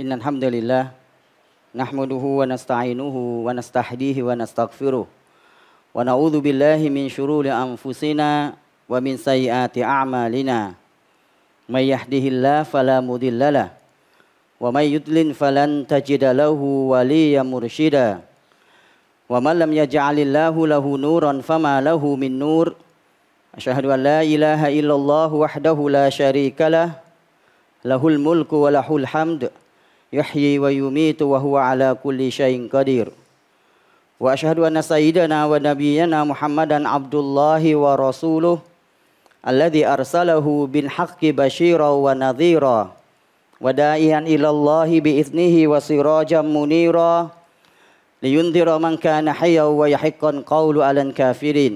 إن الحمد لله نحمده ونستعينه ونستهديه ونستغفره ونعوذ بالله من شرور أنفسنا ومن سيئات أعمالنا من يهده الله فلا مضل له ومن يضلل فلن تجد له وليا مرشدا ومن لم يجعل الله له نورا فما له من نور أشهد أن لا إله إلا الله وحده لا شريك له له الملك وله الحمد يحيي ويميت وهو على كل شيء قدير وأشهد أن سيدنا ونبينا محمدا عبد الله ورسوله الذي أرسله بالحق بشيرا ونذيرا وداعيا إلى الله بإذنه وسراجا منيرا لينذر من كان حيا ويحق القول على الكافرين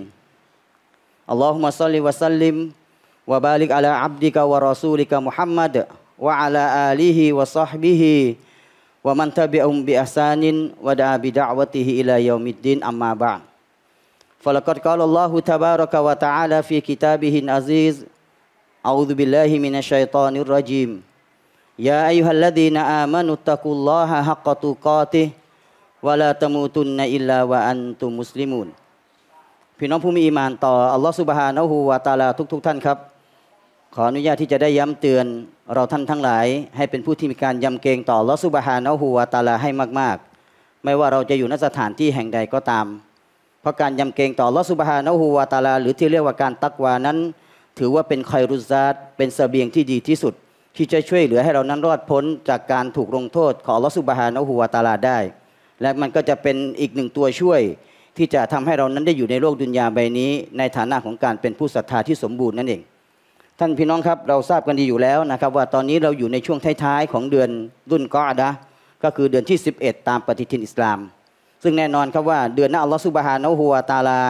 اللهم صل وسلم وبارك على عبدك ورسولك محمد وعلى آله وصحبه ومن تبعهم بإحسان ودعا بدعوته إلى يوم الدين أما بعد فلقد قال الله تبارك وتعالى في كتابه العزيز أعوذ بالله من الشيطان الرجيم يا أيها الذين آمنوا اتقوا الله حق تقاته ولا تموتن إلا وأنتم مسلمون พี่น้องผู้มีอีมานต่ออัลลอฮฺสุบฮานะฮูวาตาลาทุกๆท่านครับขออนุญาตที่จะได้ย้ำเตือนเราท่านทั้งหลายให้เป็นผู้ที่มีการยำเกรงต่อลอสุบฮานะฮูวาตาลาให้มาก ๆ ไม่ว่าเราจะอยู่ณสถานที่แห่งใดก็ตาม เพราะการยำเกรงต่อลอสุบฮานะฮูวาตาลา หรือที่เรียกว่าการตักวานั้น ถือว่าเป็นคอยรุซาตเป็นเสบียงที่ดีที่สุด ที่จะช่วยเหลือให้เรานั้นรอดพ้นจากการถูกลงโทษของลอสุบฮานะฮูวาตาลาได้ และมันก็จะเป็นอีกหนึ่งตัวช่วยที่จะทำให้เรานั้นได้อยู่ในโลกดุนยาใบนี้ ในฐานะของการเป็นผู้ศรัทธาที่สมบูรณ์นั่นเองท่านพี่น้องครับ เราทราบกันดีอยู่แล้วนะครับว่าตอนนี้เราอยู่ในช่วงท้ายๆ ของเดือนรุ่นกอดะก็คือเดือนที่11ตามปฏิทินอิสลาม ซึ่งแน่นอนครับว่าเดือนนั้นอัลลอฮฺสุบฮานะฮุวาตาลา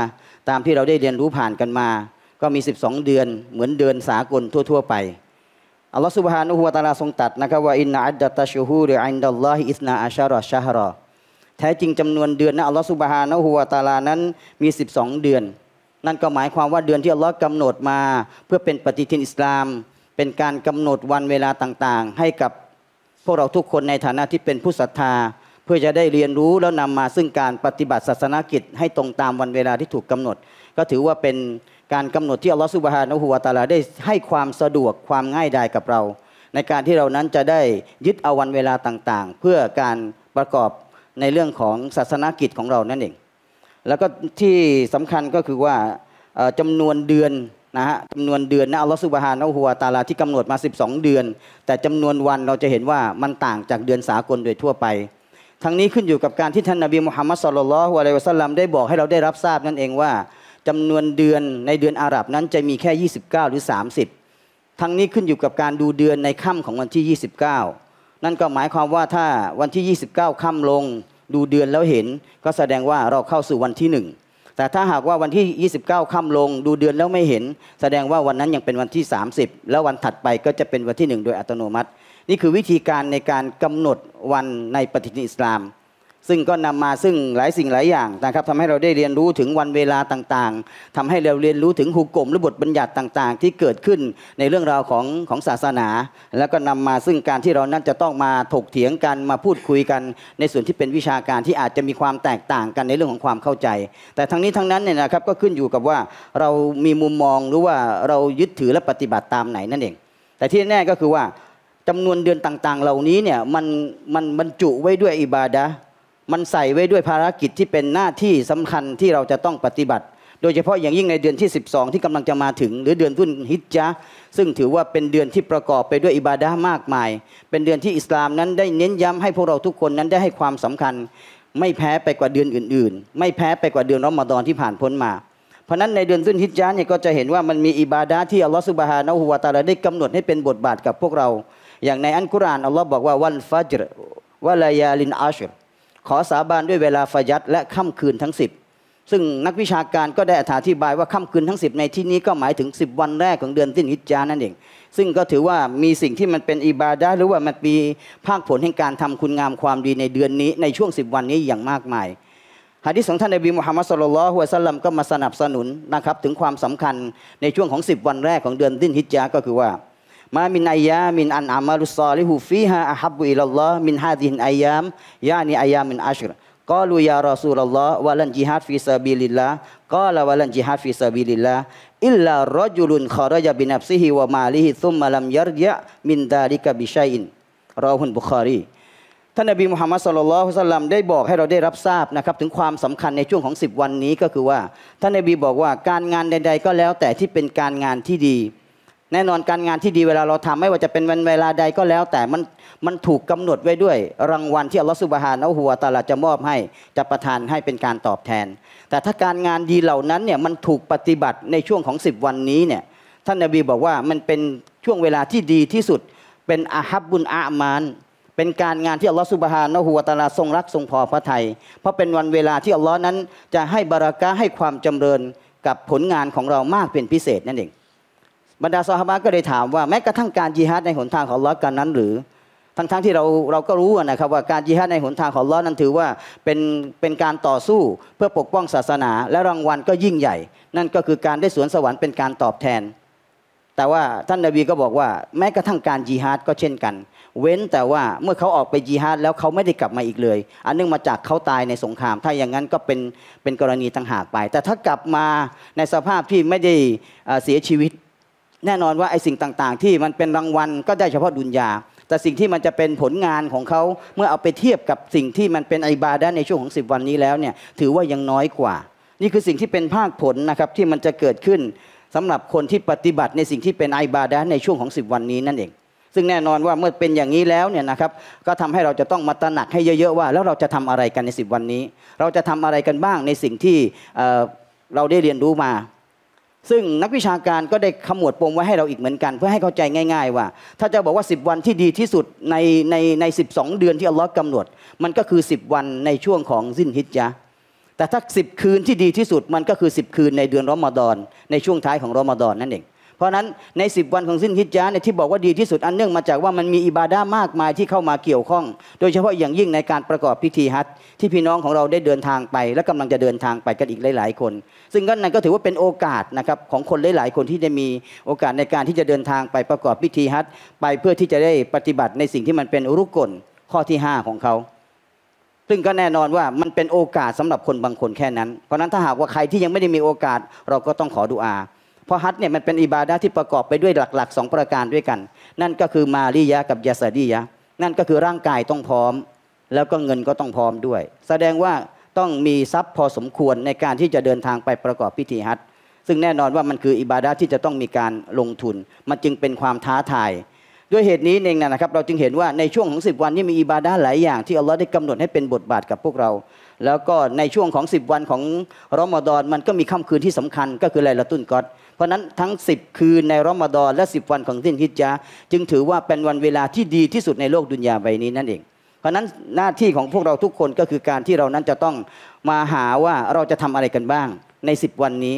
ตามที่เราได้เรียนรู้ผ่านกันมา ก็มี12เดือนเหมือนเดือนสากลทั่วๆไปอัลลอฮฺสุบฮานะฮุวาตาลาทรงตัดนะครับ ว่าอินนาอัดตะชูฮูรอินดัลลอฮิอิสนาอัชารอชาฮรอแท้จริงจำนวนเดือนน้นอัลลอฮฺสุบฮานะฮุวาตาลานั้นมี12เดือนนั่นก็หมายความว่าเดือนที่อัลลอฮ์กำหนดมา เพื่อเป็นปฏิทินอิสลาม เป็นการกำหนดวันเวลาต่างๆ ให้กับพวกเราทุกคนในฐานะที่เป็นผู้ศรัทธาเพื่อจะได้เรียนรู้แล้วนำมาซึ่งการปฏิบัติศาสนกิจ ให้ตรงตามวันเวลาที่ถูกกำหนด ก็ถือว่าเป็นการกำหนดที่อัลลอฮ์สุบฮานะฮูวาตาลาได้ให้ความสะดวกความง่ายดายกับเรา ในการที่เรานั้นจะได้ยึดเอาวันเวลาต่างๆ เพื่อการประกอบในเรื่องของศาสนกิจของเรานั่นเองแล้วก็ที่สำคัญก็คือว่าจำนวนเดือนนะฮะจำนวนเดือนนะอัลลอฮฺสุบฮานะฮัวตาลาที่กำหนดมา 12 เดือน แต่จำนวนวันเราจะเห็นว่ามันต่างจากเดือนสากลโดยทั่วไป ทั้งนี้ขึ้นอยู่กับการที่ ท่านนาบีมุฮัมมัดสุลลัลฮุอะลัยวะสัลลัมได้บอกให้เราได้รับทราบนั่นเองว่าจำนวนเดือนในเดือนอาหรับนั้นจะมีแค่ 29 หรือ 30ทั้งนี้ขึ้นอยู่กับการดูเดือนในค่ำของวันที่29 นั่นก็หมายความว่าถ้าวันที่29ค่ำลงดูเดือนแล้วเห็นก็แสดงว่าเราเข้าสู่วันที่หนึ่งแต่ถ้าหากว่าวันที่ 29ค่ำลงดูเดือนแล้วไม่เห็น แสดงว่าวันนั้นยังเป็นวันที่ 30 แล้ววันถัดไปก็จะเป็นวันที่ 1 โดยอัตโนมัติ นี่คือวิธีการในการกำหนดวันในปฏิทินอิสลามซึ่งก็นำมาซึ่งหลายสิ่งหลายอย่างนะครับทำให้เราได้เรียนรู้ถึงวันเวลาต่างๆ ทำให้เราเรียนรู้ถึงหุกกลมหรือบทบัญญัติต่างๆ ที่เกิดขึ้นในเรื่องราวของของศาสนา แล้วก็นำมาซึ่งการที่เรานั้นจะต้องมาถกเถียงกันมาพูดคุยกันในส่วนที่เป็นวิชาการที่อาจจะมีความแตกต่างกันในเรื่องของความเข้าใจ แต่ทั้งนี้ทั้งนั้นเนี่ยนะครับก็ขึ้นอยู่กับว่าเรามีมุมมองหรือว่าเรายึดถือและปฏิบัติตามไหนนั่นเอง แต่ที่แน่ก็คือว่าจำนวนเดือนต่างๆ เหล่านี้เนี่ยมันมันบรรจุไว้ด้วยอิบาดะมันใส่ไว้ด้วยภารกิจที่เป็นหน้าที่สำคัญที่เราจะต้องปฏิบัติ โดยเฉพาะอย่างยิ่งในเดือนที่ 12 ที่กำลังจะมาถึง หรือเดือนทุนฮิจจาซึ่งถือว่าเป็นเดือนที่ประกอบไปด้วยอิบาดะมากมาย เป็นเดือนที่อิสลามนั้นได้เน้นย้ำให้พวกเราทุกคนนั้นได้ให้ความสำคัญ ไม่แพ้ไปกว่าเดือนอื่นๆ ไม่แพ้ไปกว่าเดือนรอมฎอนที่ผ่านพ้นมา เพราะนั้นในเดือนทุนฮิจจาเนี่ยก็จะเห็นว่ามันมีอิบาดะที่อัลลอฮฺสุบฮานะฮูวาตาลาได้กำหนดให้เป็นบทบาทกับพวกเรา อย่างในอันกุรานอัลลอฮ์บอกว่าวันฟัจรวะลายาลินอาชรขอสาบานด้วยเวลาฟยัดและค่ำคืนทั้งสิบซึ่งนักวิชาการก็ได้อธิบายว่าค่ำคืนทั้ง 10 ในที่นี้ก็หมายถึง 10 วันแรกของเดือนติณนิจานั่นเอง ซึ่งก็ถือว่ามีสิ่งที่มันเป็นอิบาดะหรือว่ามันมีภาคผลแห่งการทำคุณงามความดีในเดือนนี้ในช่วง 10 วันนี้อย่างมากมายฮะดิษของท่านนบีมุฮัมมัดสุลลัลฮุสัลลัมก็มาสนับสนุนนะครับถึงความสำคัญในช่วงของ10วันแรกของเดือนติ้นฮิจาก็คือว่ามามินอายามินอันอามารุซอลิฮูฟีฮาอัฮับุอิลลอฮ์มินฮาดินอายามยานีอายามินอัชรกอลูยารอซูลลอฮ์วะลันจิฮัดฟิซาบิลิลลาห์กอลาวะลันจิฮัดฟิซาบิลิลลาห์อิลลารอจุลุนขอรยาบินับซิฮิวะมาลิฮิซุมมาลัมยารยะมินดาลิกะบิชัยอินรอฮุนบุคอรีท่านนบีมุฮัมมัดสุลลัลฮุสลัมได้บอกให้เราได้รับทราบนะครับถึงความสำคัญในช่วงของ10วันนี้ก็คือว่าท่านนบีบอกว่าการงานใด ๆ ก็แล้วแต่ที่เป็นการงานที่ดีแน่นอนการงานที่ดีเวลาเราทำไม่ว่าจะเป็นวันเวลาใดก็แล้ว แต่มันมันถูกกำหนดไว้ด้วยรางวัลที่อัลลอฮฺสุบฮานะหัวตาลาจะมอบให้จะประทานให้เป็นการตอบแทน แต่ถ้าการงานดีเหล่านั้นเนี่ยมันถูกปฏิบัติในช่วงของ 10 วันนี้เนี่ยท่านนาบีบอกว่ามันเป็นช่วงเวลาที่ดีที่สุดเป็นอาฮับบุญอามาน เป็นการงานที่อัลลอฮฺสุบฮานะหัวตาลาทรงรักทรงพอพระทยัยเพราะเป็นวันเวลาที่อัลลอฮ์นั้นจะให้บารักะให้ความจำเริญกับผลงานของเรามากเป็นพิเศษนั่นเองบรรดาซอฮาบะก็เลยถามว่า แม้กระทั่งการยิฮัดในหนทางของลอกันนั้นหรือ ทั้งๆทที่เราเราก็รู้นะครับว่าการยิฮัดในหนทางของลอนั้นถือว่าเป็นเป็นการต่อสู้เพื่อปกป้องศาสนา และรางวัลก็ยิ่งใหญ่ นั่นก็คือการได้สวนสวรรค์เป็นการตอบแทน แต่ว่าท่านนาบีก็บอกว่า แม้กระทั่งการยิฮัดก็เช่นกัน เว้นแต่ว่าเมื่อเขาออกไปยิฮัดแล้วเขาไม่ได้กลับมาอีกเลยอันนึ่งมาจากเขาตายในสงคราม ถ้าอย่างนั้นก็เป็นเป็นกรณีต่างหากไป แต่ถ้ากลับมาในสภาพที่ไม่ได้เสียชีวิตแน่นอนว่าไอ้สิ่งต่างๆ ที่มันเป็นรางวัลก็ได้เฉพาะดุลยาแต่สิ่งที่มันจะเป็นผลงานของเขาเมื่อเอาไปเทียบกับสิ่งที่มันเป็นไอบาดาในช่วงของ10วันนี้แล้วเนี่ยถือว่ายังน้อยกว่า นี่คือสิ่งที่เป็นภาคผลนะครับที่มันจะเกิดขึ้นสำหรับคนที่ปฏิบัติ ในสิ่งที่เป็นไอบาดาในช่วงของ10วันนี้นั่นเองซึ่งแน่นอนว่าเมื่อเป็นอย่างนี้แล้วเนี่ยนะครับก็ทำให้เราจะต้องมาตระหนักให้เยอะๆว่าแล้วเราจะทำอะไรกันใน10วันนี้ เราจะทำอะไรกันบ้างในสิ่งที่เราได้เรียนรู้มาซึ่งนักวิชาการก็ได้ขมวดปมไว้ให้เราอีกเหมือนกันเพื่อให้เข้าใจง่ายๆว่า ถ้าจะบอกว่า 10 วันที่ดีที่สุดในในในสิเดือนที่อัลลอฮ์กำหนดมันก็คือ 10 วันในช่วงของสิ้นฮิจญะแต่ถ้า 10 คืนที่ดีที่สุดมันก็คือ 10 คืนในเดือนรอมฎอนในช่วงท้ายของรอมฎอนนั่นเองเพราะนั้นใน10วันของสิ้นฮิจญาเนี่ยที่บอกว่าดีที่สุดอันเนื่องมาจากว่ามันมีอิบาดามากมายที่เข้ามาเกี่ยวข้องโดยเฉพาะอย่างยิ่งในการประกอบพิธีฮัทที่พี่น้องของเราได้เดินทางไป และกำลังจะเดินทางไปกันอีกหลาย ๆ คน ซึ่งก็นั่นก็ถือว่าเป็นโอกาสนะครับของคนหลาย ๆ คนที่จะมีโอกาสในการที่จะเดินทางไปประกอบพิธีฮัทไปเพื่อที่จะได้ปฏิบัติในสิ่งที่มันเป็นรุกลข้อที่5ของเขา ซึ่งก็แน่นอนว่ามันเป็นโอกาสสำหรับคนบางคนแค่นั้น เพราะนั้นถ้าหากว่าใครที่ยังไม่ได้มีโอกาสเราก็ต้องขอดุอาพราะฮัทเนี่ยมันเป็นอิบาดาที่ประกอบไปด้วยหลักๆสองประการด้วยกัน นั่นก็คือมาลียะกับยาสดียะนั่นก็คือร่างกายต้องพร้อม แล้วก็เงินก็ต้องพร้อมด้วย แสดงว่าต้องมีทรัพย์พอสมควรในการที่จะเดินทางไปประกอบพิธีฮัทซึ่งแน่นอนว่ามันคืออิบาดาที่จะต้องมีการลงทุน มันจึงเป็นความท้าทาย ด้วยเหตุนี้เองนะครับเราจึงเห็นว่าในช่วงของ 10 วันนี้มีอิบาดาหลายอย่าง ที่อัลลอฮ์ได้กำหนดให้เป็นบทบาทกับพวกเรา แล้วก็ในช่วงของ10วันของรอมฎอนมันก็มีค่ำคืนที่สำคัญก็คือไลละตุนกอตเพราะนั้นทั้ง 10 คืนในรอมฎอนและ10 วันของสิ้นฮิจญาจึงถือว่าเป็นวันเวลาที่ดีที่สุดในโลกดุนยาใบนี้นั่นเอง เพราะนั้นหน้าที่ของพวกเราทุกคนก็คือการที่เรานั้นจะต้องมาหาว่าเราจะทำอะไรกันบ้างใน 10 วันนี้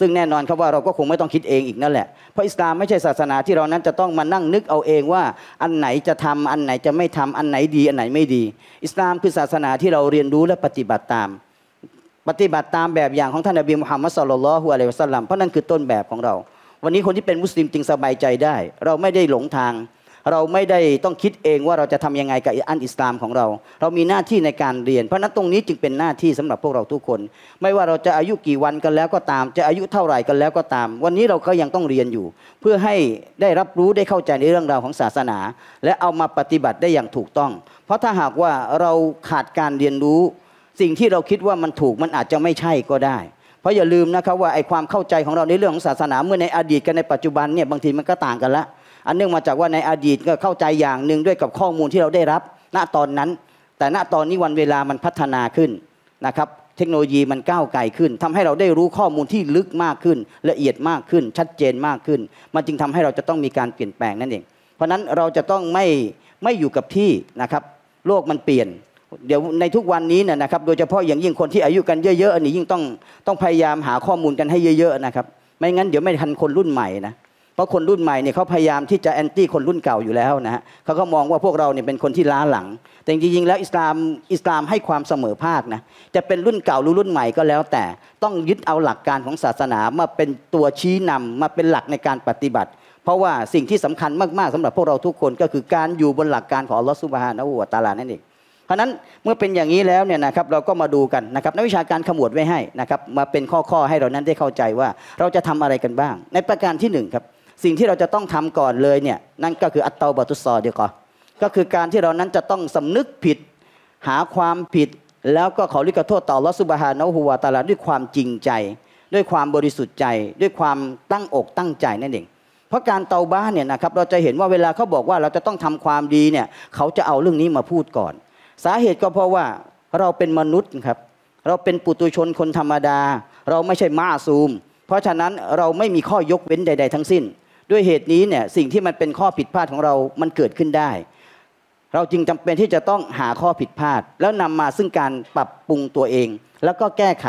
ซึ่งแน่นอนครับว่าเราก็คงไม่ต้องคิดเองอีกนั่นแหละ เพราะอิสลามไม่ใช่ศาสนาที่เรานั้นจะต้องมานั่งนึกเอาเองว่า อันไหนจะทำอันไหนจะไม่ทำอันไหนดีอันไหนไม่ดี อิสลามคือศาสนาที่เราเรียนรู้และปฏิบัติตามปฏิบัติตามแบบอย่างของท่านนบีมุฮัมมัดสุลลัลฮุอะลัยวะสัลลัมเพราะนั่นคือต้นแบบของเรา วันนี้คนที่เป็นมุสลิมจึงสบายใจได้ เราไม่ได้หลงทาง เราไม่ได้ต้องคิดเองว่าเราจะทำยังไงกับอันอิสลามของเรา เรามีหน้าที่ในการเรียนเพราะนั้นตรงนี้จึงเป็นหน้าที่สำหรับพวกเราทุกคน ไม่ว่าเราจะอายุกี่วันกันแล้วก็ตาม จะอายุเท่าไหร่กันแล้วก็ตาม วันนี้เราก็ยังต้องเรียนอยู่ เพื่อให้ได้รับรู้ได้เข้าใจในเรื่องราวของศาสนา และเอามาปฏิบัติได้อย่างถูกต้อง เพราะถ้าหากว่าเราขาดการเรียนรู้สิ่งที่เราคิดว่ามันถูกมันอาจจะไม่ใช่ก็ได้ เพราะอย่าลืมนะครับว่าไอ้ความเข้าใจของเราในเรื่องของศาสนาเมื่อในอดีตกับในปัจจุบันเนี่ยบางทีมันก็ต่างกันละอันเนื่องมาจากว่าในอดีตก็เข้าใจอย่างหนึ่งด้วยกับข้อมูลที่เราได้รับณตอนนั้น แต่ณตอนนี้วันเวลามันพัฒนาขึ้นนะครับเทคโนโลยีมันก้าวไกลขึ้น ทำให้เราได้รู้ข้อมูลที่ลึกมากขึ้นละเอียดมากขึ้น ชัดเจนมากขึ้น มันจึงทำให้เราจะต้องมีการเปลี่ยนแปลงนั่นเองเพราะนั้นเราจะต้องไม่ไม่อยู่กับที่นะครับโลกมันเปลี่ยนเดี๋ยวในทุกวันนี้เนี่ยนะครับโดยเฉพาะอย่างยิ่งคนที่อายุกันเยอะๆอันนี้ยิ่งต้องต้องพยายามหาข้อมูลกันให้เยอะๆนะครับไม่งั้นเดี๋ยวไม่ทันคนรุ่นใหม่นะเพราะคนรุ่นใหม่เนี่ยเขาพยายามที่จะแอนตี้คนรุ่นเก่าอยู่แล้วนะฮะเขาก็มองว่าพวกเราเนี่ยเป็นคนที่ล้าหลัง แต่จริงๆแล้วอิสลามอิสลามให้ความเสมอภาคนะจะเป็นรุ่นเก่าหรือรุ่นใหม่ก็แล้วแต่ต้องยึดเอาหลักการของศาสนามาเป็นตัวชี้นำมาเป็นหลักในการปฏิบัติ เพราะว่าสิ่งที่สำคัญมากๆสำหรับพวกเราทุกคนก็คือการอยู่บนหลักการของอัลลอฮฺสุบฮานะฮูวะตาลานั่นเองเพราะนั้นเมื่อเป็นอย่างนี้แล้วเนี่ยนะครับเราก็มาดูกันนะครับนักวิชาการขมวดไว้ให้นะครับมาเป็นข้อข้อให้เรานั้นได้เข้าใจว่าเราจะทำอะไรกันบ้าง ในประการที่1ครับสิ่งที่เราจะต้องทำก่อนเลยเนี่ยนั่นก็คืออัตตาบัตุสซอเดียวก่อนก็คือการที่เรานั้นจะต้องสำนึกผิด หาความผิดแล้วก็ขอริกโทษต่อลอสุบฮานอหัวตาลาด้วยความจริงใจ ด้วยความบริสุทธิ์ใจ ด้วยความตั้งอกตั้งใจนั่นเองเพราะการเตาบ้านเนี่ยนะครับเราจะเห็นว่าเวลาเขาบอกว่าเราจะต้องทำความดีเนี่ยเขาจะเอาเรื่องนี้มาพูดก่อนสาเหตุก็เพราะว่าเราเป็นมนุษย์ครับเราเป็นปุตุชนคนธรรมดา เราไม่ใช่มาซูม เพราะฉะนั้นเราไม่มีข้อยกเว้นใดๆ ทั้งสิ้น ด้วยเหตุนี้เนี่ยสิ่งที่มันเป็นข้อผิดพลาดของเรา มันเกิดขึ้นได้ เราจึงจำเป็นที่จะต้องหาข้อผิดพลาด แล้วนำมาซึ่งการปรับปรุงตัวเอง แล้วก็แก้ไข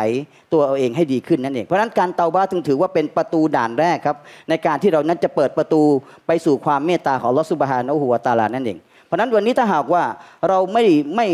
ตัวเอาเองให้ดีขึ้นนั่นเองเพราะฉะนั้นการเตาบ้าถึงถือว่าเป็นประตูด่านแรกครับในการที่เรานั้นจะเปิดประตูไปสู่ความเมตตาของลอสุบฮานอหัวตาลานั่นเองเพราะนั้นวันนี้ถ้าหากว่าเราไม่ไม่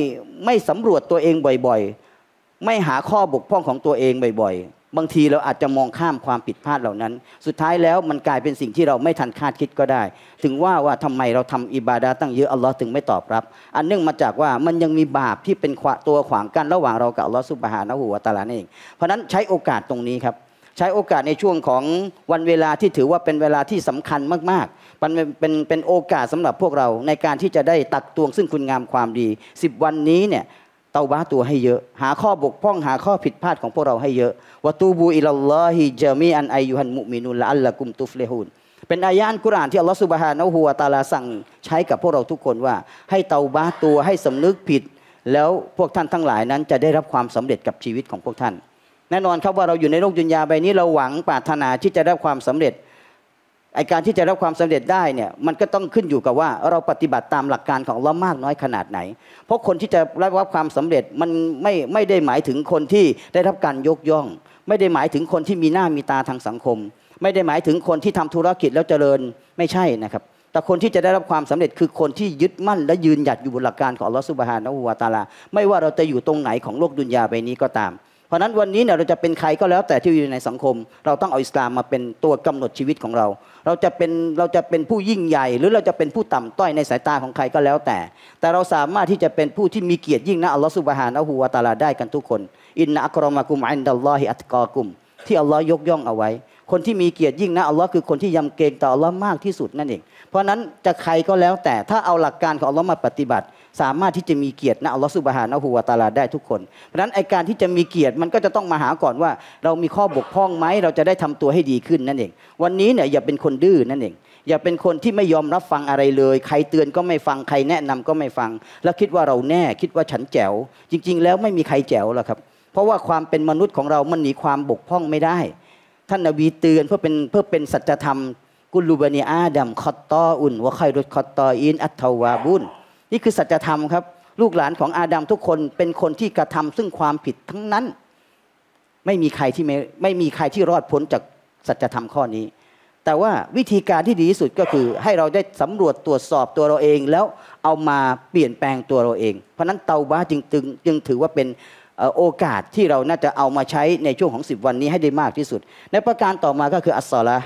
ไม่สำรวจตัวเองบ่อยๆ ไม่หาข้อบกพร่องของตัวเองบ่อยๆ บางทีเราอาจจะมองข้ามความผิดพลาดเหล่านั้น สุดท้ายแล้วมันกลายเป็นสิ่งที่เราไม่ทันคาดคิดก็ได้ ถึงว่าว่าทำไมเราทำอิบาดาตั้งเยอะอัลลอฮ์ถึงไม่ตอบรับ อันเนื่องมาจากว่ามันยังมีบาปที่เป็นตัวขวางกั้นระหว่างเรากับอัลลอฮ์สุบฮานะฮูวะตาลานั่นเอง เพราะนั้นใช้โอกาสตรงนี้ครับใช้โอกาสในช่วงของวันเวลาที่ถือว่าเป็นเวลาที่สำคัญมากๆ เป็นเป็นเป็นโอกาสสำหรับพวกเราในการที่จะได้ตักตวงซึ่งคุณงามความดี10วันนี้เนี่ยเตาบ้าตัวให้เยอะ หาข้อบกพร่องหาข้อผิดพลาดของพวกเราให้เยอะวะตูบูอิลลอฮิเจมีอันอายุฮันมุมินุลละอัลละกุมตุฟเลฮูนเป็นอายันกุรานที่อัลลอฮฺสุบฮานะฮูวาตาลาสั่ง ใช้กับพวกเราทุกคนว่าให้เตาบ้าตัวให้สำนึกผิด แล้วพวกท่านทั้งหลายนั้นจะได้รับความสำเร็จกับชีวิตของพวกท่านแน่นอนครับว่าเราอยู่ในโลกดุนยาใบนี้เราหวังปรารถนาที่จะได้ความสำเร็จไอการที่จะรับความสำเร็จได้เนี่ยมันก็ต้องขึ้นอยู่กับว่าเราปฏิบัติตามหลักการของเรามากน้อยขนาดไหน เพราะคนที่จะได้รับความสำเร็จมันไม่ไม่ได้หมายถึงคนที่ได้รับการยกย่อง ไม่ได้หมายถึงคนที่มีหน้ามีตาทางสังคม ไม่ได้หมายถึงคนที่ทำธุรกิจแล้วเจริญไม่ใช่นะครับแต่คนที่จะได้รับความสำเร็จคือคนที่ยึดมั่นและยืนหยัดอยู่บนหลักการของลอสุบฮานะูวาตาลาไม่ว่าเราจะอยู่ตรงไหนของโลกดุนยาใบนี้ก็ตามราะนั้นวันนี้เนี่ยเราจะเป็นใครก็แล้วแต่ที่อยู่ในสังคม เราต้องเอาอิสลามมาเป็นตัวกำหนดชีวิตของเรา เราจะเป็นเราจะเป็นผู้ยิ่งใหญ่หรือเราจะเป็นผู้ต่ำต้อยในสายตาของใครก็แล้วแต่ แต่เราสามารถที่จะเป็นผู้ที่มีเกียรติยิ่งนะอัลลอฮฺสุบฮานะฮูวาตาลาได้กันทุกคนอินนะอักรอมากุมอันดัลลอฮิอัตกอกุมที่อัลลอฮ์ยกย่องเอาไว้ คนที่มีเกียรติยิ่งนะอัลลอฮ์คือคนที่ยำเกรงต่ออัลลอฮ์มากที่สุดนั่นเอง เพราะนั้นจะใครก็แล้วแต่ถ้าเอาหลักการของอัลลอฮ์มาปฏิบัติสามารถที่จะมีเกียรตินะอัลลอฮฺสุบฮานะฮูวาตาลาได้ทุกคน เพราะฉะนั้นไอการที่จะมีเกียรติมันก็จะต้องมาหาก่อนว่าเรามีข้อบกพร่องไหม เราจะได้ทำตัวให้ดีขึ้นนั่นเอง วันนี้เนี่ยอย่าเป็นคนดื้อนั่นเอง อย่าเป็นคนที่ไม่ยอมรับฟังอะไรเลย ใครเตือนก็ไม่ฟัง ใครแนะนำก็ไม่ฟัง แล้วคิดว่าเราแน่ คิดว่าฉันแจ๋วจริงๆ แล้วไม่มีใครแจ๋วหรอกครับ เพราะว่าความเป็นมนุษย์ของเรา มันหนีความบกพร่องไม่ได้ ท่านนาบีเตือนเพื่อเป็นเพื่อเป็นสัจธรรมกุลูบานีอาดัมคอตตออุนวะไครุตคอตตออินอัตทวาบุนนี่คือสัจธรรมครับลูกหลานของอาดัมทุกคนเป็นคนที่กระทำซึ่งความผิดทั้งนั้นไม่มีใครที่ไม่ไม่มีใครที่รอดพ้นจากสัจธรรมข้อนี้ แต่ว่าวิธีการที่ดีที่สุดก็คือให้เราได้สำรวจตรวจสอบตัวเราเอง แล้วเอามาเปลี่ยนแปลงตัวเราเอง เพราะนั้นเตาบ้าจึงจึงจึงถือว่าเป็นโอกาสที่เราน่าจะเอามาใช้ในช่วงของ10วันนี้ให้ได้มากที่สุด ในประการต่อมาก็คือ อัสซอละ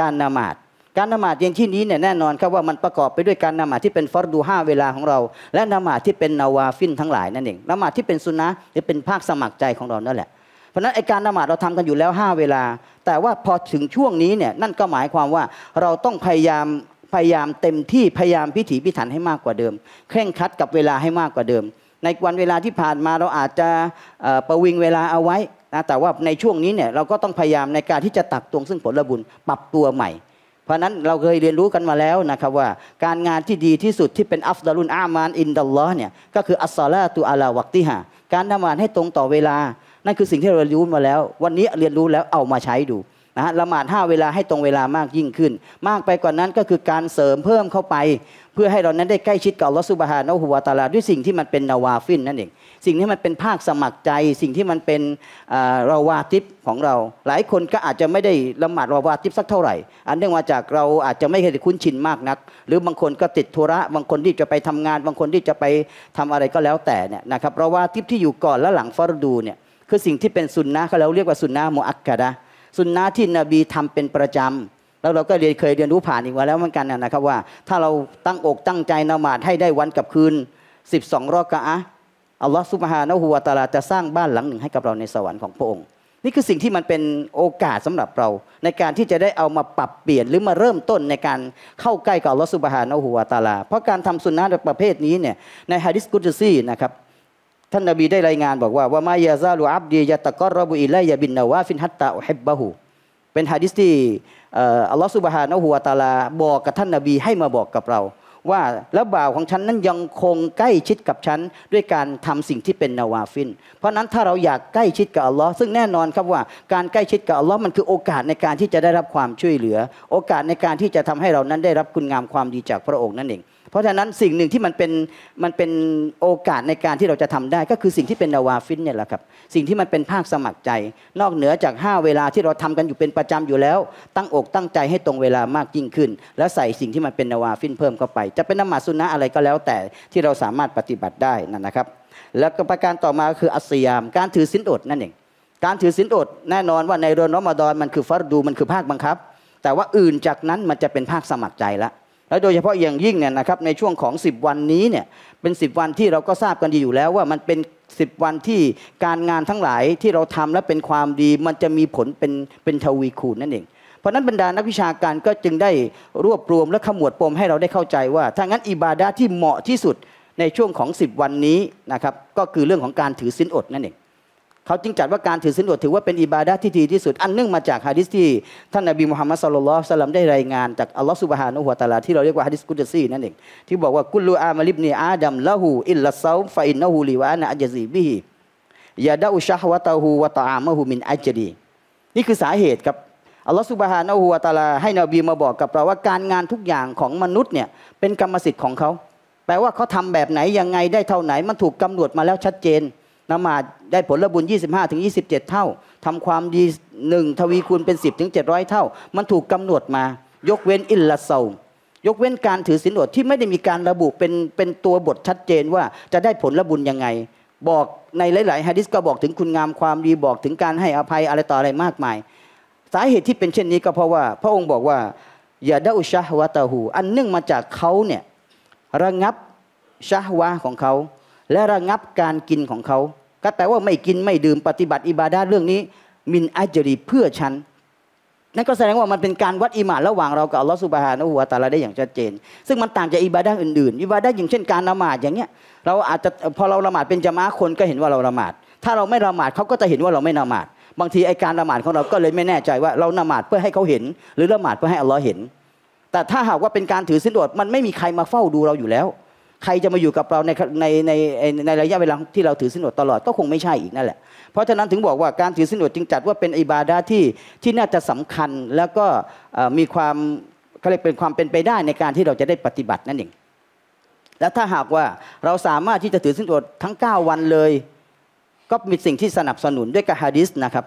การนามาดการนมาดเย็นที่นี้เนี่ยแน่นอนครับว่ามันประกอบไปด้วยการนมาดที่เป็นฟอร์ดูห้าเวลาของเรา และนมาดที่เป็นนาวาฟินทั้งหลายนั่นเองนมาดที่เป็นสุนนะหรือเป็นภาคสมัครใจของเรานั่นแหละเพราะนั้นไอการนมาดเราทำกันอยู่แล้ว5เวลา แต่ว่าพอถึงช่วงนี้เนี่ยนั่นก็หมายความว่าเราต้องพยายามพยายามเต็มที่พยายามพิถีพิถันให้มากกว่าเดิมเคร่งคัดกับเวลาให้มากกว่าเดิม ในวันเวลาที่ผ่านมาเราอาจจะประวิงเวลาเอาไว้นะแต่ว่าในช่วงนี้เนี่ยเราก็ต้องพยายามในการที่จะตักตวงซึ่งผลบุญปรับตัวใหม่เพราะนั้นเราเคยเรียนรู้กันมาแล้วนะครับว่าการงานที่ดีที่สุดที่เป็นอัฟดารุนอามานอินดัลลอฮ์เนี่ยก็คืออัสซาลาตุอัลาวักติฮะการนมาดให้ตรงต่อเวลานั่นคือสิ่งที่เราเรียนรู้มาแล้ว วันนี้เรียนรู้แล้วเอามาใช้ดูนะฮะละหมาดห้าเวลาให้ตรงเวลามากยิ่งขึ้น มากไปกว่านั้นก็คือการเสริมเพิ่มเข้าไป เพื่อให้เรานั้นได้ใกล้ชิดกับลอสุบฮานะฮุวาตาลาด้วยสิ่งที่มันเป็นนาวาฟินนั่นเองสิ่งที่มันเป็นภาคสมัครใจสิ่งที่มันเป็นราวาทิปของเรา หลายคนก็อาจจะไม่ได้ละหมาดราวาทิปสักเท่าไหร่ อันเนื่องมาจากเราอาจจะไม่เคยคุ้นชินมากนัก หรือบางคนก็ติดธุระ บางคนที่จะไปทำงานบางคนที่จะไปทำอะไรก็แล้วแต่เนี่ยนะครับราวาทิปที่อยู่ก่อนและหลังฟารดูเนี่ยคือสิ่งที่เป็นสุนนะเขาเราเรียกว่าสุนนะโมอักกะดะสุนนะที่นบีทำเป็นประจำ แล้วเราก็เรียนเคยเรียนรู้ผ่านอีกมาแล้วเหมือนกันนะครับว่าถ้าเราตั้งอกตั้งใจนมาดให้ได้วันกับคืน12รอกะอะอัลลอฮฺสุบฮานะฮูวาตาลาจะสร้างบ้านหลังหนึ่งให้กับเราในสวรรค์ของพระองค์ นี่คือสิ่งที่มันเป็นโอกาสสำหรับเราในการที่จะได้เอามาปรับเปลี่ยนหรือมาเริ่มต้นในการเข้าใกล้กับอัลลอฮฺสุบฮานะฮูวาตาลาเพราะการทำสุนนะประเภทนี้เนี่ยในฮะดิษกุตซีนะครับท่านนบีได้รายงานบอกว่าว่ามายาซาลูอับดียะตะกอรบุอิลัยบินนาวาฟินฮัตตาอุฮิบบะฮูเป็นฮะดิษที่อัลลอฮฺสุบฮานะฮูวาตาลา บอกกับท่านนบีให้มาบอกกับเราว่าแล้วบ่าวของฉันนั้นยังคงใกล้ชิดกับฉันด้วยการทำสิ่งที่เป็นนาวาฟิน เพราะนั้นถ้าเราอยากใกล้ชิดกับอัลลอฮ์ซึ่งแน่นอนครับว่าการใกล้ชิดกับอัลลอฮ์มันคือโอกาสในการที่จะได้รับความช่วยเหลือ โอกาสในการที่จะทำให้เรานั้นได้รับคุณงามความดีจากพระองค์นั่นเองเพราะฉะนั้นสิ่งหนึ่งที่มันเป็นมันเป็นโอกาสในการที่เราจะทำได้ก็คือสิ่งที่เป็นนาวาฟินเนี่ยแหละครับสิ่งที่มันเป็นภาคสมัครใจ นอกเหนือจาก5เวลาที่เราทำกันอยู่เป็นประจำอยู่แล้ว ตั้งอกตั้งใจให้ตรงเวลามากยิ่งขึ้น แล้วใส่สิ่งที่มันเป็นนาวาฟินเพิ่มเข้าไป จะเป็นนมาสุนนะอะไรก็แล้วแต่ที่เราสามารถปฏิบัติได้นั่นนะครับ แล้วก็ประการต่อมาคืออัสยาม การถือสินอดนั่นเองการถือสินอดแน่นอนว่าในเดือนรอมฎอนมันคือฟัรดูมันคือภาคบังคับ แต่ว่าอื่นจากนั้นมันจะเป็นภาคสมัครใจแล้วและโดยเฉพาะอย่างยิ่งเนี่ยนะครับในช่วงของ 10 วันนี้เนี่ยเป็น 10 วันที่เราก็ทราบกันดีอยู่แล้วว่ามันเป็น10วันที่การงานทั้งหลายที่เราทำและเป็นความดีมันจะมีผลเป็นเป็นทวีคูณนั่นเองเพราะนั้นบรรดานักวิชาการก็จึงได้รวบรวมและขมวดปมให้เราได้เข้าใจว่า ถ้างั้นอิบาดาที่เหมาะที่สุดในช่วงของ 10 วันนี้นะครับก็คือเรื่องของการถือศีลอดนั่นเองเขาจึงจัดว่าการถือสินอดถือว่าเป็นอิบาดะที่ดีที่สุดอันเนื่องมาจากฮะดิษที่ท่านนบีมุฮัมมัดสุลลัลสลัมได้รายงานจากอัลลอฮฺสุบฮานุฮวาตาลา ที่เราเรียกว่าฮะดิษกุดซีนั่นเอง ที่บอกว่ากุลูอามาลิบเนีอาดัมละหูอิลลัสซาฟอินนะฮูลีวานะอัจจีบิฮิยาดาอุชะฮวะตาหูวะตาอามะหูมินอัจจีนี่คือสาเหตุครับอัลลอฮฺสุบฮานุฮัวาตาลา ให้นบีมาบอกกับเราว่าการงานทุกอย่างของมนุษย์เนี่ยเป็นกรรมสิทธิ์ของเขาแปลว่าเขาทำแบบไหนยังไงได้เท่าไหนมันถูกกำหนดมาแล้วชัดเจนนมาดได้ผลบุญ25 ถึง 27 เท่าทำความดีหนึ่งทวีคูณเป็น 10 ถึง 700 เท่า มันถูกกำหนดมา ยกเว้นอิลลสเซยกเว้นการถือศีลอดที่ไม่ได้มีการระบุ เป็นเป็นตัวบทชัดเจนว่าจะได้ผลบุญยังไงบอกในหลายๆฮะดิษก็บอกถึงคุณงามความดีบอกถึงการให้อภัยอะไรต่ออะไรมากมาย สาเหตุที่เป็นเช่นนี้ก็เพราะว่า พระองค์บอกว่าอย่าด้อุชาฮวาตาหูอันเนื่องมาจากเขาเนี่ยระงับชาฮวาของเขาและระงับการกินของเขาก็แปลว่าไม่กินไม่ดื่มปฏิบัติอิบาดาเรื่องนี้ มินอัจรีเพื่อฉัน นั่นก็แสดงว่ามันเป็นการวัดอิมานระหว่างเรากับอัลลอฮฺสุบฮานะฮูวาตาลาได้อย่างชัดเจน ซึ่งมันต่างจากอิบาดาอื่นๆ อิบาดาอย่างเช่นการละหมาดอย่างเงี้ยเราอาจจะพอเราละหมาดเป็นจามาคนก็เห็นว่าเราละหมาด ถ้าเราไม่ละหมาดเขาก็จะเห็นว่าเราไม่ละหมาดบางทีไอการละหมาดของเราก็เลยไม่แน่ใจว่าเราละหมาดเพื่อให้เขาเห็น หรือละหมาดเพื่อให้อัลลอฮ์เห็น แต่ถ้าหากว่าเป็นการถือสินอดมันไม่มีใครมาเฝ้าดูเราอยู่แล้วใครจะมาอยู่กับเราในในในในระยะเวลาที่เราถือสินอดตลอดก็คงไม่ใช่อีกนั่นแหละเพราะฉะนั้นถึงบอกว่าการถือสินอดจึงจัดว่าเป็นอิบาดาที่ที่น่าจะสำคัญแล้วก็มีความเขาเรียกเป็นความเป็นไปได้ในการที่เราจะได้ปฏิบัตินั่นเองและถ้าหากว่าเราสามารถที่จะถือสินอดทั้ง 9 วันเลย ก็มีสิ่งที่สนับสนุนด้วยกับฮะดิษนะครับ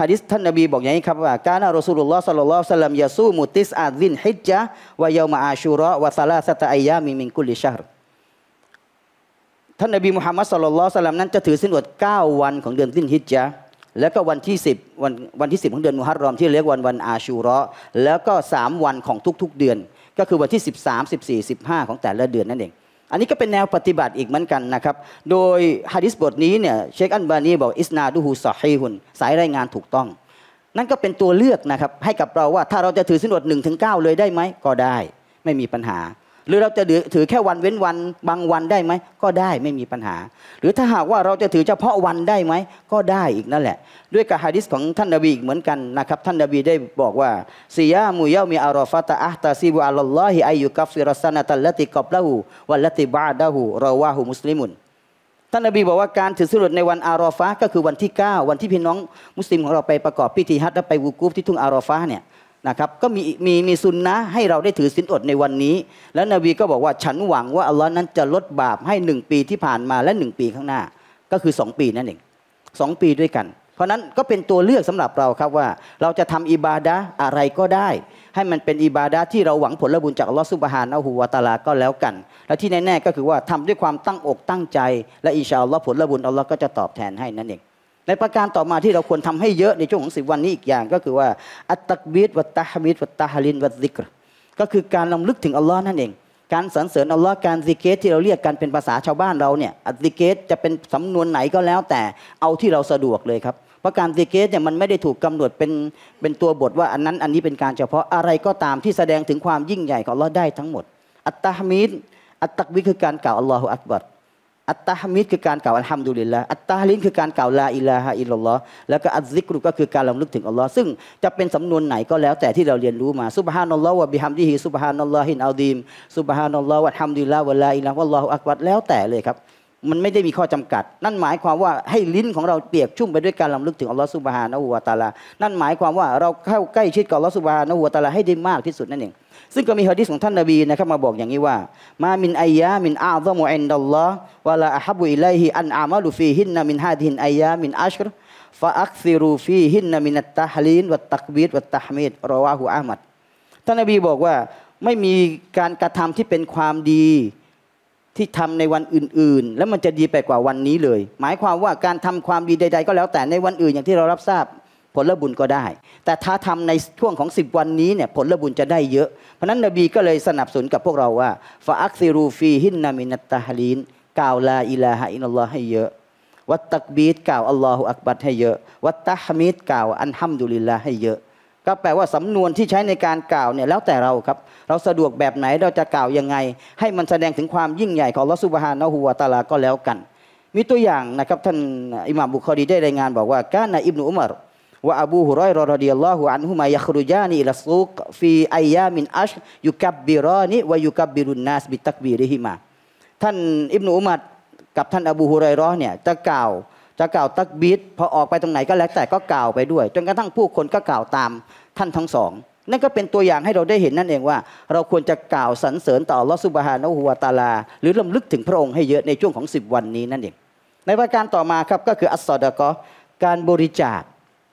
ฮะดิษท่านนบีบอกอย่างนี้ครับว่าการอัลอลุลลอฮ์สัลลัลลอฮุซัลลัมยาซูมุติสอาดินฮิจจะวายามาอาชูรอวะซาลาสตะอายามิมิงกุลิชาร์ท่านนบีมุฮัมมัดสุลลัลสลัมนั้นจะถือสินอด9วันของเดือนสิ้นฮิจญะแล้วก็วันที่10วันวันที่ 10 ของเดือนมุฮัรรอม ที่เรียกวัน วันอาชูรอะแล้วก็ 3 วันของทุก ๆ เดือน ก็คือวันที่13 14 15 ของแต่ละเดือนนั่นเอง อันนี้ก็เป็นแนวปฏิบัติอีกเหมือนกันนะครับ โดยฮะดิษบทนี้เนี่ยเชคอันบานีบอกอิสนาดูฮูสฮีฮุนสายรายงานถูกต้อง นั่นก็เป็นตัวเลือกนะครับให้กับเราว่าถ้าเราจะถือสินอด1-9เลยได้ไหมก็ได้ไม่มีปัญหาหรือเราจะถือแค่วันเว้นวันบางวันได้ไหมก็ได้ไม่มีปัญหา หรือถ้าหากว่าเราจะถือเฉพาะวันได้ไหมก็ได้อีกนั่นแหละ ด้วยกับฮะดิษของท่านนบีอีกเหมือนกันนะครับท่านนบีได้บอกว่าซียามุยามีอารอฟะตะอัตาซีบุอัลลอฮิอายุกัฟซิรัสนตัลลติกอบละหูวัลลติบาดะหูรอวาหูมุสลิมุนท่านนบีบอกว่าการถือสุรุตในวันอารอฟะก็คือวันที่ 9 วันที่พี่น้องมุสลิมของเราไปประกอบพิธีฮัจและไปวูกูฟที่ทุ่งอารอฟะเนี่ยนะครับก็มีมีมีซุนนะให้เราได้ถือสินอดในวันนี้ แล้วนบีก็บอกว่าฉันหวังว่าอัลลอฮ์นั้นจะลดบาปให้หนึ่งปีที่ผ่านมาและหนึ่งปีข้างหน้าก็คือสองปีนั่นเองสองปีด้วยกัน เพราะนั้นก็เป็นตัวเลือกสำหรับเราครับว่าเราจะทำอิบาดะอะไรก็ได้ ให้มันเป็นอิบาดะที่เราหวังผลบุญจากอัลลอฮ์สุบฮานะฮูวาตาลา ก็แล้วกัน และที่แน่ๆก็คือว่าทำด้วยความตั้งอกตั้งใจ และอิชาอัลลอฮ์ผลบุญอัลลอฮ์ก็จะตอบแทนให้นั่นเองในประการต่อมาที่เราควรทำให้เยอะในช่วงของสิบวันนี้อีกอย่างก็คือว่าอัตตะกบิดวัตตาฮมิดวัตตาฮลินวัตซิกรก็คือการลาลึกถึงอัลลอฮ์นั่นเอง การสรรเสริญอัลลอฮ์การซิกเกตที่เราเรียกกันเป็นภาษาชาวบ้านเราเนี่ยอัซิกเกตจะเป็นสำนวนไหนก็แล้วแต่เอาที่เราสะดวกเลยครับเพราะการซิกเกตเนี่ยมันไม่ได้ถูกกำหนดเป็นเป็นตัวบทว่าอันนั้นอันนี้เป็นการเฉพาะอะไรก็ตามที่แสดงถึงความยิ่งใหญ่ของอัลลอฮ์ได้ทั้งหมด อัตตาฮมิดอัตตะวบิคือการกล่าวอัลลอฮฺอักบัรอัตตาฮามิดคือการกล่าวอัลฮัมดุลิลละอัตตาฮลินคือการกล่าวลาอิลาฮะอิลลอห์แล้วก็อัลซิกรุก็คือการลำลึกถึงอัลลอฮ์ซึ่งจะเป็นสำนวนไหนก็แล้วแต่ที่เราเรียนรู้มา ซุบฮานัลลอฮ์วะบิฮัมดิฮิ ซุบฮานัลลอฮินอัลดีม ซุบฮานัลลอฮ์วะฮัมดุลิลลวะลาอิลาฮ์วัลลอฮุอักบัรแล้วแต่เลยครับมันไม่ได้มีข้อจำกัด นั่นหมายความว่าให้ลิ้นของเราเปียกชุ่มไปด้วยการลำลึกถึงอัลลอฮฺสุบฮานะฮูวาตาลา นั่นหมายความว่าเราเข้าใกล้ชิดกับอัลลอฮฺสุบฮานะฮูวาตาลาให้ได้มากที่สุดนั่นเอง ซึ่งก็มีฮะดิษของท่านนบีนะครับ มาบอกอย่างนี้ว่า มามินอายามินอาซามุอินดัลลอฮ์วะลาอัฮบุอิัลฮิอันอามะลุฟีฮินนะ มินฮาดินอายามินอัชรฟาอักซิรูฟีฮินนะมินัตตะฮลีนวัตตักบีดวัตตะฮมิดรอวาหูอามัดท่านนบีบอกว่าไม่มีการกระทำที่เป็นความดีที่ทำในวันอื่นๆ แล้วมันจะดีไปกว่าวันนี้เลย หมายความว่าการทำความดีใดๆก็แล้วแต่ในวันอื่นอย่างที่เรารับทราบผลบุญก็ได้ แต่ถ้าทำในช่วงของ10วันนี้เนี่ยผลบุญจะได้เยอะ เพราะนั้นนบีก็เลยสนับสนุนกับพวกเราว่าฟาอักซิรูฟีฮินนามินัตตาฮลีนกล่าวลาอิลาฮะอินัลลอฮ์ให้เยอะวัตตักบีดกล่าวอัลลอฮุอักบัดให้เยอะวัตตะฮมิดกล่าวอันฮัมดุลิลลาให้เยอะก็แปลว่าสำนวนที่ใช้ในการกล่าวเนี่ยแล้วแต่เราครับ เราสะดวกแบบไหนเราจะกล่าวยังไง ให้มันแสดงถึงความยิ่งใหญ่ของลอสุบฮานะฮูวาตาลาก็แล้วกัน มีตัวอย่างนะครับ ท่านอิหม่ามบุคอรีได้รายงานบอกว่า กานอิบนุอุมารว่าอบูฮุรอยรอรดิยัลลอฮุอันฮุมายัครุญานีอิลสุกฟีอายามินอัชยุกับบิรอนีวายุกับบิรุนนัสบิตักบีริฮิมาท่านอิบนุอุมัรกับท่านอบูฮุรอยรอเนี่ยจะกล่าวจะกล่าวตักบีดพอออกไปตรงไหนก็แล้วแต่ก็กล่าวไปด้วยจนกระทั่งผู้คนก็กล่าวตามท่านทั้งสองนั่นก็เป็นตัวอย่างให้เราได้เห็นนั่นเองว่า เราควรจะกล่าวสรรเสริญต่อลอสุบฮานะฮุวาตาลา หรือลำลึกถึงพระองค์ ให้เยอะในช่วงของ10วันนี้นั่นเองในประการต่อมาครับ ก็คืออัสซอดะกอการบริจาค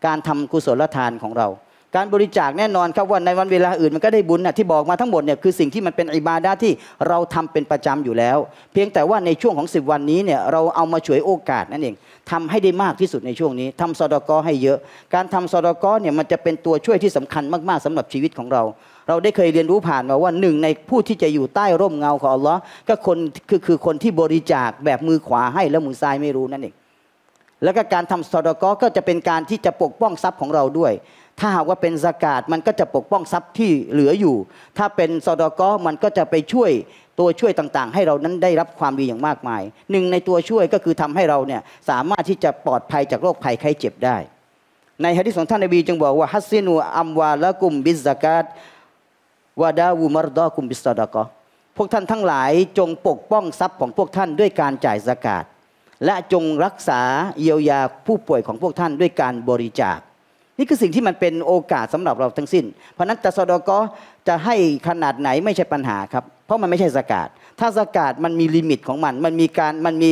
การทำกุศลทานของเราการบริจาคแน่นอนครับว่าในวันเวลาอื่นมันก็ได้บุญนะที่บอกมาทั้งหมดเนี่ยคือสิ่งที่มันเป็นอิบาดาที่เราทำเป็นประจำอยู่แล้ว เพียงแต่ว่าในช่วงของสิบวันนี้เนี่ยเราเอามาฉวยโอกาสนั่นเองทำให้ได้มากที่สุดในช่วงนี้ ทำซอดกอให้เยอะ การทำซอดกอเนี่ยมันจะเป็นตัวช่วยที่สำคัญมากๆสำหรับชีวิตของเรา เราได้เคยเรียนรู้ผ่านมาว่าหนึ่งในผู้ที่จะอยู่ใต้ร่มเงาของอัลลอฮ์ก็คนคือคือคนที่บริจาคแบบมือขวาให้แล้วมือซ้ายไม่รู้นั่นเองแล้วก็การทำซอดกอก็จะเป็นการที่จะปกป้องทรัพย์ของเราด้วยถ้าหากว่าเป็นสกาดมันก็จะปกป้องทรัพย์ที่เหลืออยู่ ถ้าเป็นซอดกมันก็จะไปช่วยตัวช่วยต่างๆ ให้เรานั้นได้รับความดีอย่างมากมาย หนึ่งในตัวช่วยก็คือทำให้เราเนี่ยสามารถที่จะปลอดภัยจากโรคภัยไข้เจ็บได้ ในฮะดิษของท่านนบีจึงบอกว่าฮัสซินูอัมวาละกุมบิสกาดวาดาวูมารดอกุมบิสซอดกพวกท่านทั้งหลายจงปกป้องทรัพย์ของพวกท่านด้วยการจ่ายสกาดและจงรักษาเยียวยาผู้ป่วยของพวกท่านด้วยการบริจาคนี่คือสิ่งที่มันเป็นโอกาสสำหรับเราทั้งสิ้น เพราะนั้นตะสดก็จะให้ขนาดไหนไม่ใช่ปัญหาครับ เพราะมันไม่ใช่สกาดถ้าสกาดมันมีลิมิตของมัน มันมีการ มันมี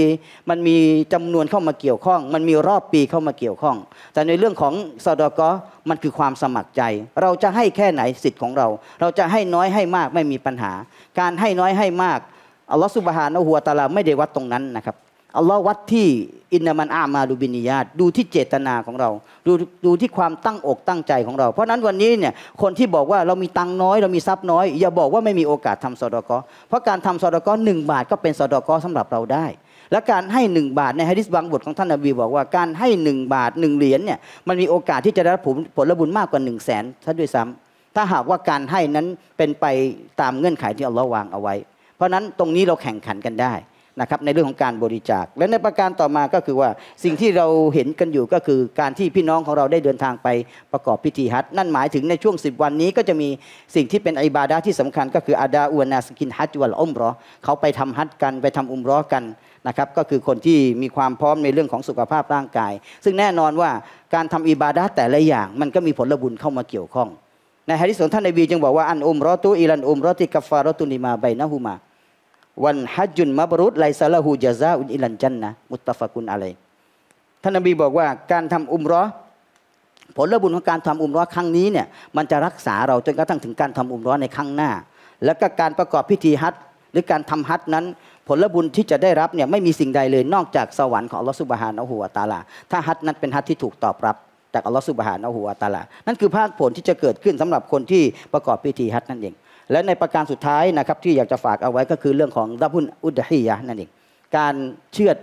มันมีจำนวนเข้ามาเกี่ยวข้อง มันมีรอบปีเข้ามาเกี่ยวข้อง แต่ในเรื่องของสดก็มันคือความสมัครใจ เราจะให้แค่ไหนสิทธิ์ของเรา เราจะให้น้อยให้มากไม่มีปัญหา การให้น้อยให้มากอัลลอฮฺสุบฮานะหัวตาลาไม่ได้วัดตรงนั้นนะครับอัลลอฮ์วัดที่อินนามันอามาดูบินิยาตดูที่เจตนาของเราดูดูที่ความตั้งอกตั้งใจของเรา เพราะนั้นวันนี้เนี่ยคนที่บอกว่าเรามีตังน้อยเรามีทรัพย์น้อยอย่าบอกว่าไม่มีโอกาสทำสอดกอเพราะการทำสอดกอหนึ่งบาทก็เป็นสอดกอสำหรับเราได้ และการให้หนึ่งบาทในฮะดิษบางบทของท่านอบีบอกว่า การให้หนึ่งบาทหนึ่งเหรียญเนี่ยมันมีโอกาสที่จะได้รับผลผลบุญมากกว่าหนึ่งแสนท่านด้วยซ้ำ ถ้าหากว่าการให้นั้นเป็นไปตามเงื่อนไขที่อัลลอฮ์วางเอาไว้ เพราะนั้นตรงนี้เราแข่งขันกันได้นะครับในเรื่องของการบริจาค และในประการต่อมาก็คือว่าสิ่งที่เราเห็นกันอยู่ก็คือการที่พี่น้องของเราได้เดินทางไปประกอบพิธีฮัจนั่นหมายถึงในช่วง 10 วันนี้ก็จะมีสิ่งที่เป็นอิบาดาที่สำคัญก็คืออาดาอวนาสกินฮัจวัลอุมรอเขาไปทำฮัจกันไปทำอุมรอกันนะครับก็คือคนที่มีความพร้อมในเรื่องของสุขภาพร่างกาย ซึ่งแน่นอนว่าการทำอิบาดาแต่ละอย่างมันก็มีผลบุญเข้ามาเกี่ยวข้องในฮะดิษของท่านนบีจึงบอกว่าอันอุมรอตุอิลันอุมรอติกาฟารอตุนิมาใบนะฮูมาวันฮัจญุนมับรุษไลซาลาหูยาซาอุนอิลันจันนะมุตตะฟะกุนอะไรท่านนบีบอกว่าการทำอุมรอผลบุญของการทำอุมรอครั้งนี้เนี่ยมันจะรักษาเราจนกระทั่งถึงการทำอุมรอในครั้งหน้า แล้วก็การประกอบพิธีฮัจหรือการทำฮัจนั้น ผลบุญที่จะได้รับเนี่ยไม่มีสิ่งใดเลยนอกจากสวรรค์ของอัลลอฮฺสุบฮานะฮูวาตาลา ถ้าฮัจนั้นเป็นฮัจที่ถูกตอบรับจากอัลลอฮฺสุบฮานะฮูวาตาลานั่นคือภาคผลที่จะเกิดขึ้นสำหรับคนที่ประกอบ พิธีฮัจนั่นเองและในประการสุดท้ายนะครับที่อยากจะฝากเอาไว้ก็คือเรื่องของดับุนอุดฮียะนั่นเองการเชือด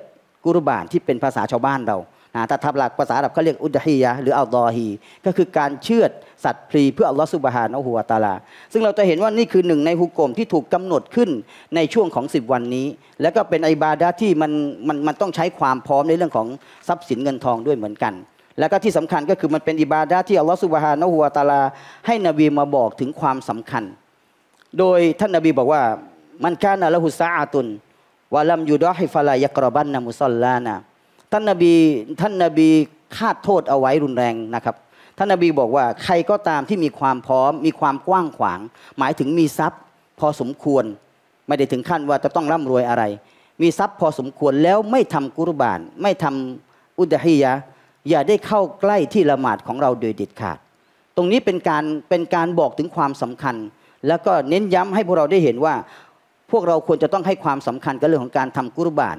กุรบานที่เป็นภาษาชาวบ้านเรานะถ้าทับหลักภาษาอับเขาเรียกอุดฮียะหรืออัลดอฮีก็คือการเชือดสัตว์พลีเพื่ออัลลอฮฺสุบฮานะฮูวาตาลา ซึ่งเราจะเห็นว่านี่คือหนึ่งในหุกกลมที่ถูกกำหนดขึ้นในช่วงของ10วันนี้ แล้วก็เป็นอิบาดะที่มันมันมันต้องใช้ความพร้อมในเรื่องของทรัพย์สินเงินทองด้วยเหมือนกัน แล้วก็ที่สำคัญก็คือมันเป็นอิบาดะที่อัลลอฮฺสุบฮานะฮูวาตาลาให้นบีมาบอกถึงความสำคัญโดยท่านนบีบอกว่า มันคานละหุสาอาตุนวาลัมยูดอฮิฟลายักรบันนามุซอลลานะท่านนบีท่านนบีคาดโทษเอาไว้รุนแรงนะครับท่านนบีบอกว่าใครก็ตามที่มีความพร้อมมีความกว้างขวาง หมายถึงมีทรัพย์พอสมควร ไม่ได้ถึงขั้นว่าจะต้องร่ำรวยอะไร มีทรัพย์พอสมควรแล้วไม่ทำกุรบาน ไม่ทำอุดฮิยะ อย่าได้เข้าใกล้ที่ละหมาดของเราโดยเด็ดขาดตรงนี้เป็นการเป็นการบอกถึงความสำคัญแล้วก็เน้นย้ำให้พวกเราได้เห็นว่า พวกเราควรจะต้องให้ความสำคัญกับเรื่องของการทำกุรบาน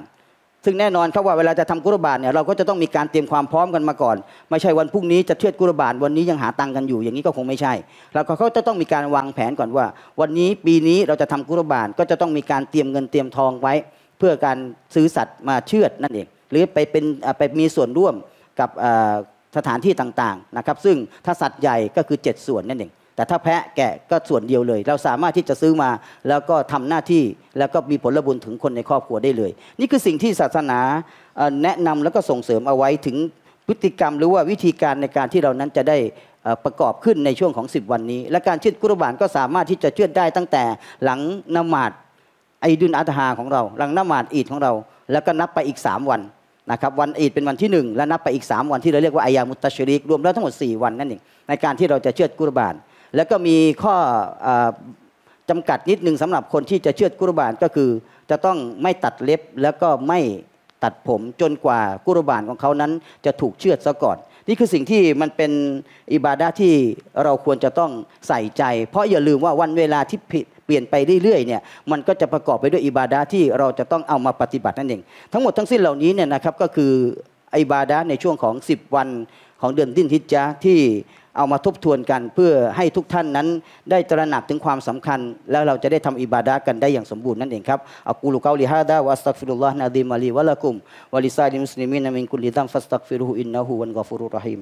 ซึ่งแน่นอนครับว่าเวลาจะทำกุรบาตเนี่ยเราก็จะต้องมีการเตรียมความพร้อมกันมาก่อน ไม่ใช่วันพรุ่งนี้จะเชือดกุรบาตวันนี้ยังหาตังกันอยู่อย่างนี้ก็คงไม่ใช่เราก็จะต้องมีการวางแผนก่อนว่า วันนี้ปีนี้เราจะทำกุรบาตก็จะต้องมีการเตรียมเงินเตรียมทองไว้ เพื่อการซื้อสัตว์มาเชือดนั่นเองหรือไปเป็นไปมีส่วนร่วมกับสถานที่ต่างๆนะครับซึ่งถ้าสัตว์ใหญ่ก็คือ 7 ส่วนนั่นเองแต่ถ้าแพะแกะก็ส่วนเดียวเลย เราสามารถที่จะซื้อมาแล้วก็ทำหน้าที่แล้วก็มีผลบุญถึงคนในครอบครัวได้เลย นี่คือสิ่งที่ศาสนาแนะนำแล้วก็ส่งเสริมเอาไว้ถึงพฤติกรรม หรือว่าวิธีการในการที่เรานั้นจะได้ประกอบขึ้นในช่วงของ10วันนี้ และการเชื่อกุรบานก็สามารถที่จะเชื่อได้ตั้งแต่หลังนมาดอิดุนอัตหาของเราหลังนมาดอีดของเรา แล้วก็นับไปอีก 3 วันนะครับวันอีดเป็นวันที่ 1 และนับไปอีก 3 วันที่เราเรียกว่าอายามุตตชริก รวมแล้วทั้งหมด4วันนั่นเองในการที่เราจะเชื่อกุรบานแล้วก็มีข้อจำกัดนิดนึงสำหรับคนที่จะเชื่อดกุรบานก็คือจะต้องไม่ตัดเล็บ แล้วก็ไม่ตัดผมจนกว่ากุรบานของเขานั้นจะถูกเชื่อดซะก่อนนี่คือสิ่งที่มันเป็นอิบาดะที่เราควรจะต้องใส่ใจ เพราะอย่าลืมว่าวันเวลาที่เปลี่ยนไปเรื่อยๆเนี่ยมันก็จะประกอบไปด้วยอิบาดะที่เราจะต้องเอามาปฏิบัตินั่นเองทั้งหมดทั้งสิ้นเหล่านี้เนี่ยนะครับ ก็คืออิบาดะในช่วงของ10วันของเดือนดิ้นทิจจาที่เอามาทบทวนกันเพื่อให้ทุกท่านนั้น ได้ตระหนักถึงความสำคัญ แล้วเราจะได้ทำอิบาดะกันได้อย่างสมบูรณ์นั่นเองครับอักูลุกาลิฮะดาวะัสตักฟิรุลลอฮ์นะดีมาลีวะลักุมวะลิซาดิมุสลิมีนมินกุลิดัมฟัสตักฟิรุอินนะฮูวันกอฟุรุรหิม